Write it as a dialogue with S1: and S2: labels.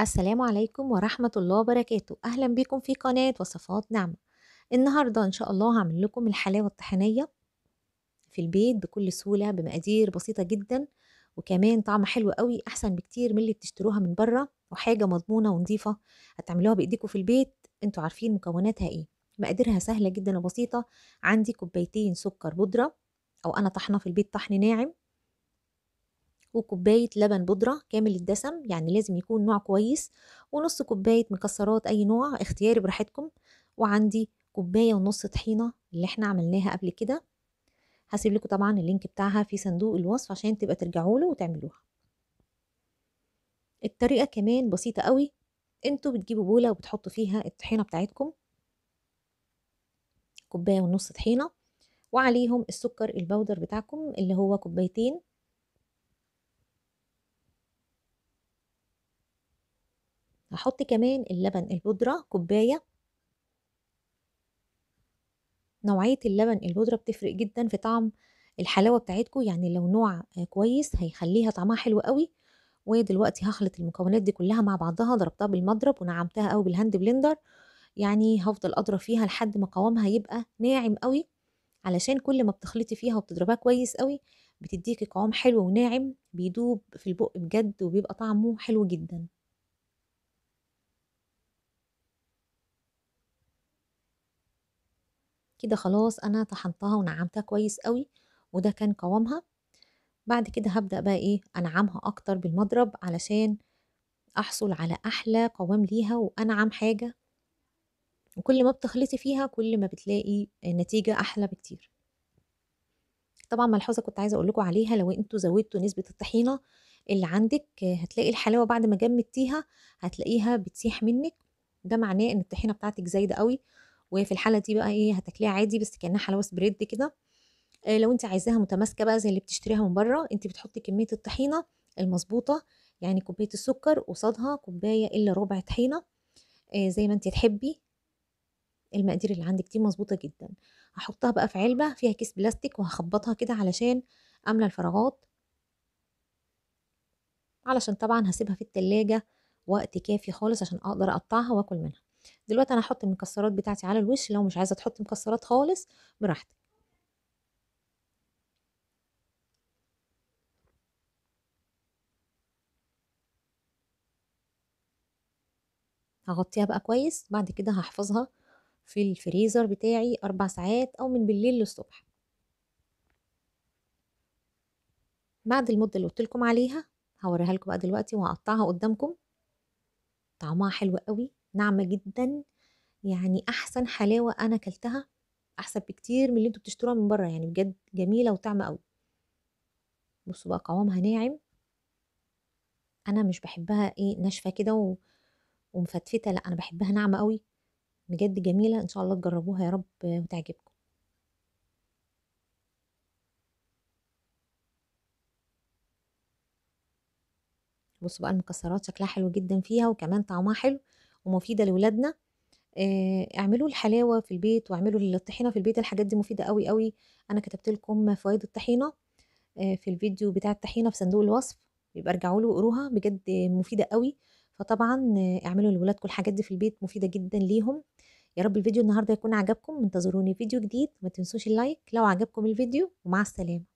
S1: السلام عليكم ورحمة الله وبركاته أهلا بكم في قناة وصفات نعمة النهاردة إن شاء الله هعمل لكم الحلاوة الطحينية في البيت بكل سهولة بمقادير بسيطة جدا وكمان طعم حلو قوي أحسن بكتير من اللي بتشتروها من بره وحاجة مضمونة ونظيفة هتعملوها بإيديكم في البيت انتوا عارفين مكوناتها إيه مقاديرها سهلة جدا وبسيطة عندي كوبايتين سكر بودرة أو أنا طحنة في البيت طحن ناعم وكوباية لبن بودرة كامل الدسم يعني لازم يكون نوع كويس ونص كوباية مكسرات أي نوع اختياري براحتكم وعندي كوباية ونص طحينة اللي احنا عملناها قبل كده هسيب لكم طبعا اللينك بتاعها في صندوق الوصف عشان تبقى ترجعوا له وتعملوها الطريقة كمان بسيطة قوي انتوا بتجيبوا بولة وبتحطوا فيها الطحينة بتاعتكم كوباية ونص طحينة وعليهم السكر البودر بتاعكم اللي هو كوبايتين هحط كمان اللبن البودرة كوباية نوعية اللبن البودرة بتفرق جدا في طعم الحلاوة بتاعتكو يعني لو نوع آه، كويس هيخليها طعمها حلو قوي ودلوقتي هخلط المكونات دي كلها مع بعضها ضربتها بالمضرب ونعمتها قوي بالهاند بلندر يعني هفضل اضرب فيها لحد ما قوامها يبقى ناعم قوي علشان كل ما بتخلطي فيها وبتضربها كويس قوي بتديكي قوام حلو وناعم بيدوب في البق بجد وبيبقى طعمه حلو جدا كده خلاص انا طحنتها ونعمتها كويس قوي وده كان قوامها بعد كده هبدأ بقى ايه انعمها اكتر بالمضرب علشان احصل على احلى قوام ليها وانعم حاجة وكل ما بتخلطي فيها كل ما بتلاقي نتيجة احلى بكتير طبعا ملحوظة كنت عايزة لكم عليها لو انتوا زودتوا نسبة الطحينة اللي عندك هتلاقي الحلاوة بعد ما جمدتيها هتلاقيها بتسيح منك ده معناه ان الطحينة بتاعتك زايدة قوي وفي الحاله دي بقى ايه هتاكليها عادي بس كانها حلاوه سبريد كده آه، لو انت عايزاها متماسكه بقى زي اللي بتشتريها من بره انت بتحطي كميه الطحينه المظبوطه يعني كوبايه السكر قصادها كوبايه الا ربع طحينه آه، زي ما انت تحبي المقادير اللي عندك دي مظبوطه جدا هحطها بقى في علبه فيها كيس بلاستيك وهخبطها كده علشان املى الفراغات علشان طبعا هسيبها في التلاجة وقت كافي خالص عشان اقدر اقطعها واكل منها دلوقتي انا هحط المكسرات بتاعتي على الوش لو مش عايزه تحط مكسرات خالص براحتك هغطيها بقى كويس بعد كده هحفظها في الفريزر بتاعي أربع ساعات أو من بالليل للصبح بعد المدة اللي قلتلكم عليها هوريها لكم بقى دلوقتي وهقطعها قدامكم طعمها حلو قوي ناعمة جدا يعني أحسن حلاوة أنا أكلتها أحسن بكتير من اللي انتوا بتشتروها من بره يعني بجد جميلة وطعمة قوي بصوا بقى قوامها ناعم أنا مش بحبها إيه ناشفة كده و... ومفتفتة لأ أنا بحبها ناعمة قوي بجد جميلة إن شاء الله تجربوها يا رب وتعجبكم بصوا بقى المكسرات شكلها حلو جدا فيها وكمان طعمها حلو ومفيده لاولادنا آه، اعملوا الحلاوه في البيت واعملوا الطحينه في البيت الحاجات دي مفيده قوي قوي انا كتبت لكم فوائد الطحينه آه، في الفيديو بتاع الطحينه في صندوق الوصف يبقى ارجعوا له وقروها بجد مفيده قوي فطبعا اعملوا لاولادكم الحاجات دي في البيت مفيده جدا ليهم يا رب الفيديو النهارده يكون عجبكم انتظروني فيديو جديد ما تنسوش اللايك لو عجبكم الفيديو ومع السلامه